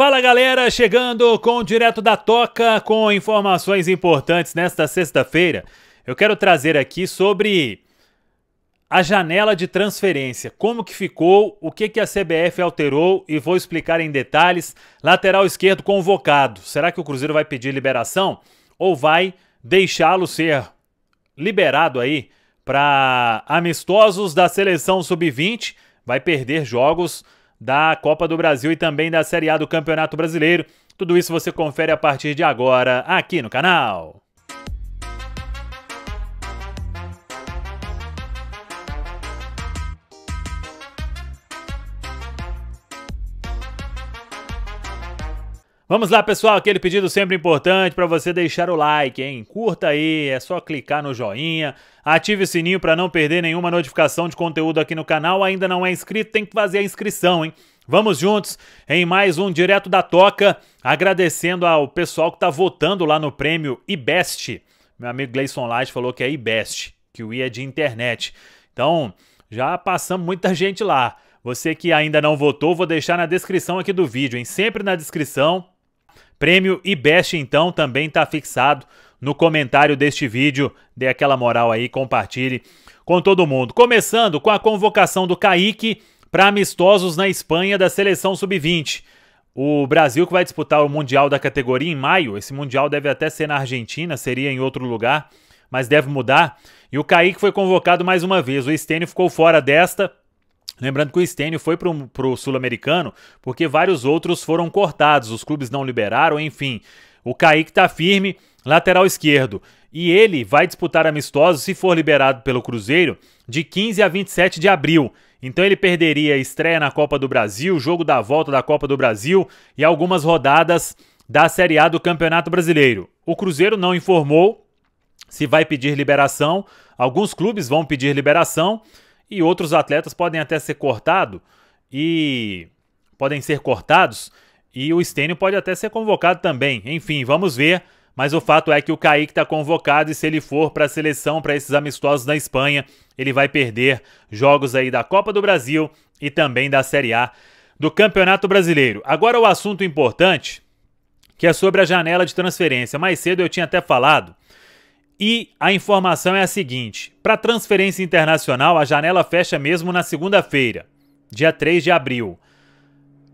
Fala galera, chegando com Direto da Toca com informações importantes nesta sexta-feira. Eu quero trazer aqui sobre a janela de transferência, como que ficou, o que que a CBF alterou e vou explicar em detalhes. Lateral esquerdo convocado. Será que o Cruzeiro vai pedir liberação ou vai deixá-lo ser liberado aí para amistosos da seleção sub-20? Vai perder jogos da Copa do Brasil e também da Série A do Campeonato Brasileiro. Tudo isso você confere a partir de agora aqui no canal. Vamos lá, pessoal, aquele pedido sempre importante para você deixar o like, hein? Curta aí, é só clicar no joinha, ative o sininho para não perder nenhuma notificação de conteúdo aqui no canal. Ainda não é inscrito, tem que fazer a inscrição, hein? Vamos juntos em mais um Direto da Toca, agradecendo ao pessoal que está votando lá no prêmio IBEST. Meu amigo Gleison Lage falou que é IBEST, que o I é de internet. Então, já passamos muita gente lá. Você que ainda não votou, vou deixar na descrição aqui do vídeo, hein? Sempre na descrição Prêmio e Best, então, também está fixado no comentário deste vídeo. Dê aquela moral aí, compartilhe com todo mundo. Começando com a convocação do Kaique para amistosos na Espanha da seleção sub-20. O Brasil que vai disputar o Mundial da categoria em maio, esse Mundial deve até ser na Argentina, seria em outro lugar, mas deve mudar. E o Kaique foi convocado mais uma vez, o Estênio ficou fora desta, Lembrando que o Estênio foi para o Sul-Americano porque vários outros foram cortados, os clubes não liberaram, enfim. O Kaique está firme, lateral esquerdo. E ele vai disputar amistosos, se for liberado pelo Cruzeiro, de 15 a 27 de abril. Então ele perderia estreia na Copa do Brasil, jogo da volta da Copa do Brasil e algumas rodadas da Série A do Campeonato Brasileiro. O Cruzeiro não informou se vai pedir liberação. Alguns clubes vão pedir liberação e outros atletas podem até ser cortado e podem ser cortados e o Stênio pode até ser convocado também. Enfim, vamos ver. Mas o fato é que o Kaique está convocado e se ele for para a seleção, para esses amistosos da Espanha, ele vai perder jogos aí da Copa do Brasil e também da Série A do Campeonato Brasileiro. Agora o assunto importante, que é sobre a janela de transferência. Mais cedo eu tinha até falado e a informação é a seguinte: para transferência internacional, a janela fecha mesmo na segunda-feira, dia 3 de abril.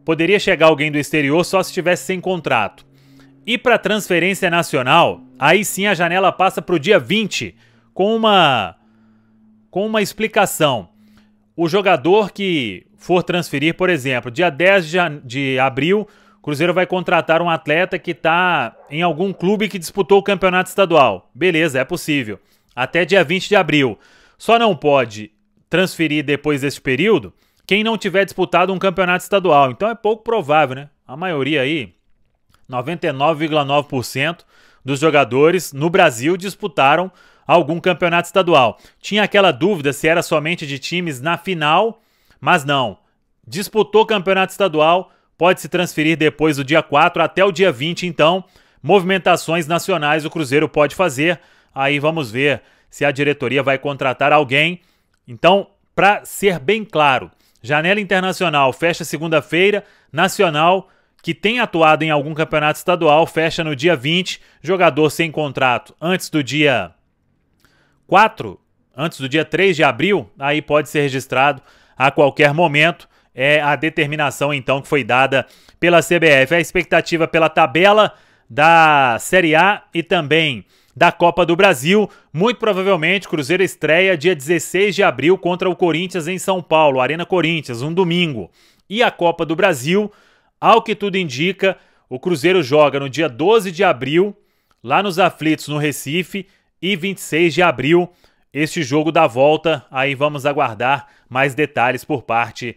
Poderia chegar alguém do exterior só se estivesse sem contrato. E para transferência nacional, aí sim a janela passa para o dia 20, com uma, com uma explicação. O jogador que for transferir, por exemplo, dia 10 de abril, Cruzeiro vai contratar um atleta que está em algum clube que disputou o campeonato estadual. Beleza, é possível. Até dia 20 de abril. Só não pode transferir depois desse período quem não tiver disputado um campeonato estadual. Então é pouco provável, né? A maioria aí, 99,9% dos jogadores no Brasil disputaram algum campeonato estadual. Tinha aquela dúvida se era somente de times na final, mas não. Disputou campeonato estadual, pode se transferir depois do dia 4 até o dia 20, então, movimentações nacionais o Cruzeiro pode fazer. Aí vamos ver se a diretoria vai contratar alguém. Então, para ser bem claro, janela internacional fecha segunda-feira, nacional que tem atuado em algum campeonato estadual fecha no dia 20, jogador sem contrato antes do dia 4, antes do dia 3 de abril, aí pode ser registrado a qualquer momento é a determinação então que foi dada pela CBF. É a expectativa pela tabela da Série A e também da Copa do Brasil. Muito provavelmente, Cruzeiro estreia dia 16 de abril contra o Corinthians em São Paulo, Arena Corinthians, um domingo. E a Copa do Brasil, ao que tudo indica, o Cruzeiro joga no dia 12 de abril, lá nos Aflitos, no Recife, e 26 de abril, este jogo da volta. Aí vamos aguardar mais detalhes por parte